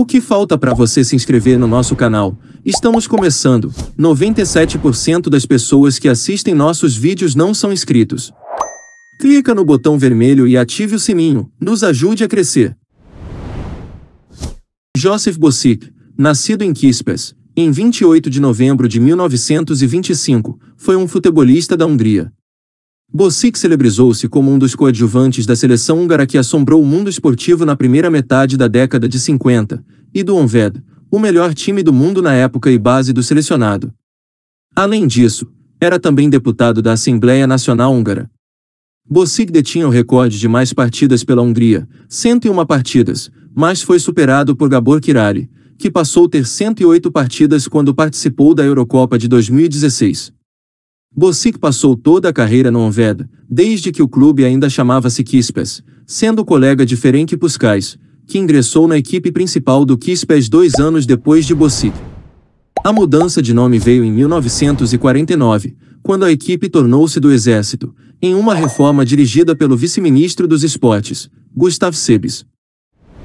O que falta para você se inscrever no nosso canal? Estamos começando. 97% das pessoas que assistem nossos vídeos não são inscritos. Clica no botão vermelho e ative o sininho. Nos ajude a crescer. Joseph Bossic, nascido em Kispes, em 28 de novembro de 1925, foi um futebolista da Hungria. Bosic celebrizou-se como um dos coadjuvantes da seleção húngara que assombrou o mundo esportivo na primeira metade da década de 50, e do Onved, o melhor time do mundo na época e base do selecionado. Além disso, era também deputado da Assembleia Nacional Húngara. Bosic detinha o recorde de mais partidas pela Hungria, 101 partidas, mas foi superado por Gabor Kirari, que passou a ter 108 partidas quando participou da Eurocopa de 2016. Bossic passou toda a carreira no Onved, desde que o clube ainda chamava-se Quispes, sendo colega de Ferenc Puscais, que ingressou na equipe principal do Quispes dois anos depois de Bossic. A mudança de nome veio em 1949, quando a equipe tornou-se do Exército, em uma reforma dirigida pelo vice-ministro dos Esportes, Gustav Sebes.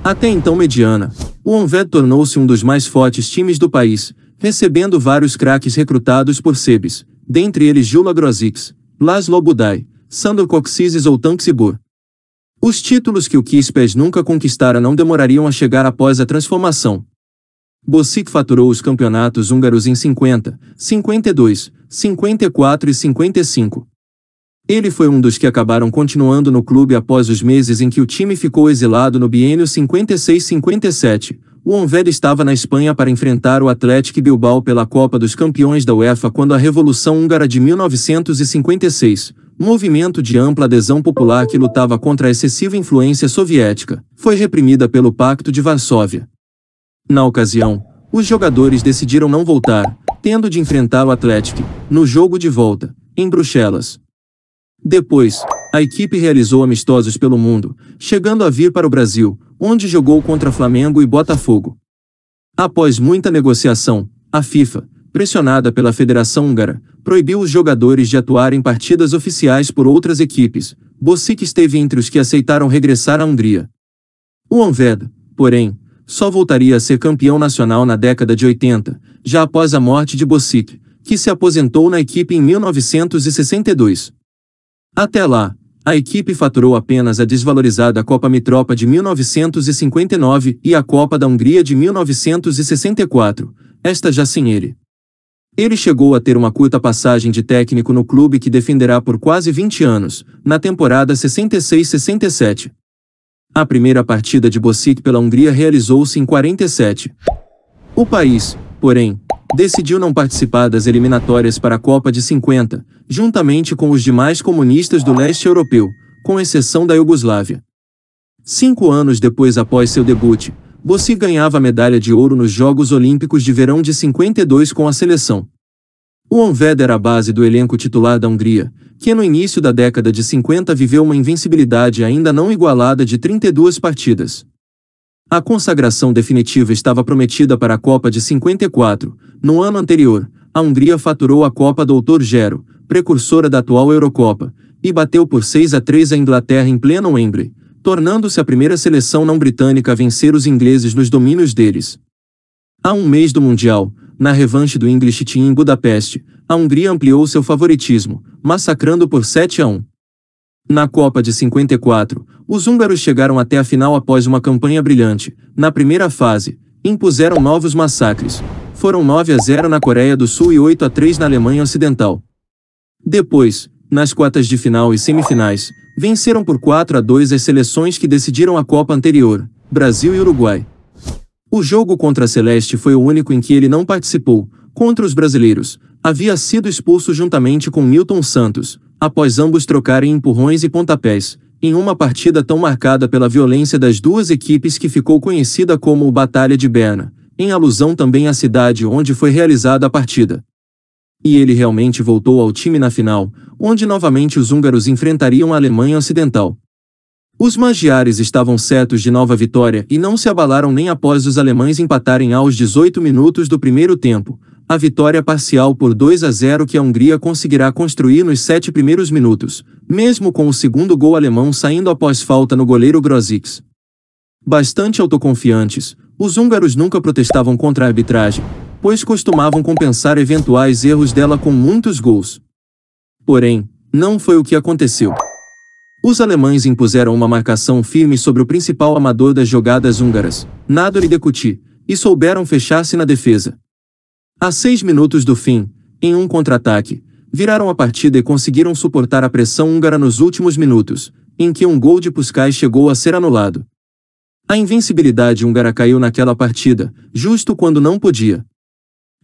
Até então mediana, o Onved tornou-se um dos mais fortes times do país, recebendo vários craques recrutados por Sebes, dentre eles Gilma Grozix, Laszlo Budai, Sandor Coxises ou Tanxibur. Os títulos que o Kispes nunca conquistara não demorariam a chegar após a transformação. Bosic faturou os campeonatos húngaros em 50, 52, 54 e 55. Ele foi um dos que acabaram continuando no clube após os meses em que o time ficou exilado no biênio 56-57, o Onver estava na Espanha para enfrentar o Atlético Bilbao pela Copa dos Campeões da UEFA quando a Revolução Húngara de 1956, movimento de ampla adesão popular que lutava contra a excessiva influência soviética, foi reprimida pelo Pacto de Varsóvia. Na ocasião, os jogadores decidiram não voltar, tendo de enfrentar o Atlético, no jogo de volta, em Bruxelas. Depois, a equipe realizou amistosos pelo mundo, chegando a vir para o Brasil, onde jogou contra Flamengo e Botafogo. Após muita negociação, a FIFA, pressionada pela Federação Húngara, proibiu os jogadores de atuar em partidas oficiais por outras equipes. Bocic esteve entre os que aceitaram regressar à Hungria. O Anved, porém, só voltaria a ser campeão nacional na década de 80, já após a morte de Bocic, que se aposentou na equipe em 1962. Até lá, a equipe faturou apenas a desvalorizada Copa Mitropa de 1959 e a Copa da Hungria de 1964, esta já sem ele. Ele chegou a ter uma curta passagem de técnico no clube que defenderá por quase 20 anos, na temporada 66-67. A primeira partida de Bocic pela Hungria realizou-se em 47. O país, porém, decidiu não participar das eliminatórias para a Copa de 50, juntamente com os demais comunistas do leste europeu, com exceção da Iugoslávia. Cinco anos depois após seu debut, Bossi ganhava a medalha de ouro nos Jogos Olímpicos de Verão de 52 com a seleção. O Onved era a base do elenco titular da Hungria, que no início da década de 50 viveu uma invencibilidade ainda não igualada de 32 partidas. A consagração definitiva estava prometida para a Copa de 54, no ano anterior, a Hungria faturou a Copa Doutor Gero, precursora da atual Eurocopa, e bateu por 6 a 3 a Inglaterra em pleno Wembley, tornando-se a primeira seleção não britânica a vencer os ingleses nos domínios deles. Há um mês do Mundial, na revanche do English Team em Budapeste, a Hungria ampliou seu favoritismo, massacrando por 7 a 1. Na Copa de 54, os húngaros chegaram até a final após uma campanha brilhante. Na primeira fase, impuseram novos massacres, foram 9 a 0 na Coreia do Sul e 8 a 3 na Alemanha Ocidental. Depois, nas quartas de final e semifinais, venceram por 4 a 2 as seleções que decidiram a Copa anterior, Brasil e Uruguai. O jogo contra a Celeste foi o único em que ele não participou, contra os brasileiros, havia sido expulso juntamente com Milton Santos, após ambos trocarem empurrões e pontapés, em uma partida tão marcada pela violência das duas equipes que ficou conhecida como o Batalha de Berna, em alusão também à cidade onde foi realizada a partida. E ele realmente voltou ao time na final, onde novamente os húngaros enfrentariam a Alemanha Ocidental. Os magiares estavam certos de nova vitória e não se abalaram nem após os alemães empatarem aos 18 minutos do primeiro tempo, a vitória parcial por 2 a 0 que a Hungria conseguirá construir nos sete primeiros minutos, mesmo com o segundo gol alemão saindo após falta no goleiro Grozix. Bastante autoconfiantes, os húngaros nunca protestavam contra a arbitragem, pois costumavam compensar eventuais erros dela com muitos gols. Porém, não foi o que aconteceu. Os alemães impuseram uma marcação firme sobre o principal amador das jogadas húngaras, Nádor e Decuti, e souberam fechar-se na defesa. A seis minutos do fim, em um contra-ataque, viraram a partida e conseguiram suportar a pressão húngara nos últimos minutos, em que um gol de Puskai chegou a ser anulado. A invencibilidade húngara caiu naquela partida, justo quando não podia.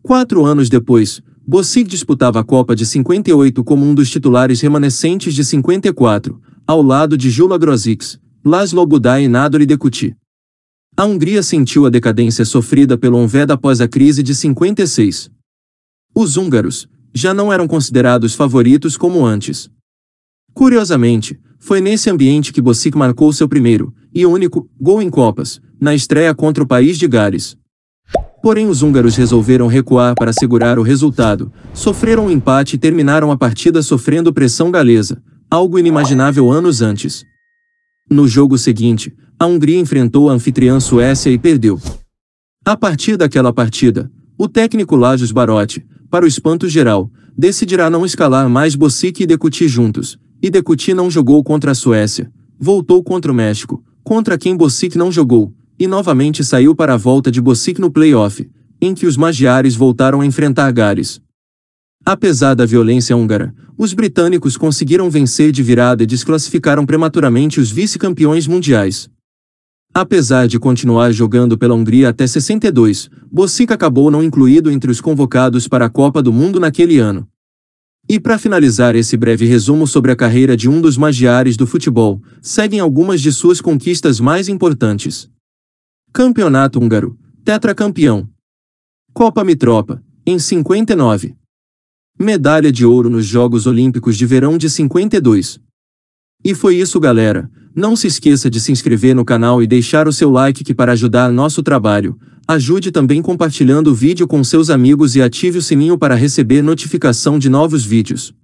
Quatro anos depois, Bossic disputava a Copa de 58 como um dos titulares remanescentes de 54, ao lado de Jula Grosics, Laszlo Budai e Nadori Decuti. A Hungria sentiu a decadência sofrida pelo Onveda após a crise de 56. Os húngaros já não eram considerados favoritos como antes. Curiosamente, foi nesse ambiente que Bossic marcou seu primeiro, e único gol em Copas, na estreia contra o país de Gales. Porém os húngaros resolveram recuar para segurar o resultado, sofreram um empate e terminaram a partida sofrendo pressão galesa, algo inimaginável anos antes. No jogo seguinte, a Hungria enfrentou a anfitriã Suécia e perdeu. A partir daquela partida, o técnico Lajos Barotti, para o espanto geral, decidirá não escalar mais Bocic e Decuti juntos, e Decuti não jogou contra a Suécia, voltou contra o México, contra quem Bocic não jogou, e novamente saiu para a volta de Bocic no playoff, em que os magiares voltaram a enfrentar Gales. Apesar da violência húngara, os britânicos conseguiram vencer de virada e desclassificaram prematuramente os vice-campeões mundiais. Apesar de continuar jogando pela Hungria até 62, Bocic acabou não incluído entre os convocados para a Copa do Mundo naquele ano. E para finalizar esse breve resumo sobre a carreira de um dos magiares do futebol, seguem algumas de suas conquistas mais importantes. Campeonato Húngaro, tetracampeão. Copa Mitropa, em 59. Medalha de ouro nos Jogos Olímpicos de Verão de 52. E foi isso, galera. Não se esqueça de se inscrever no canal e deixar o seu like que para ajudar nosso trabalho. Ajude também compartilhando o vídeo com seus amigos e ative o sininho para receber notificação de novos vídeos.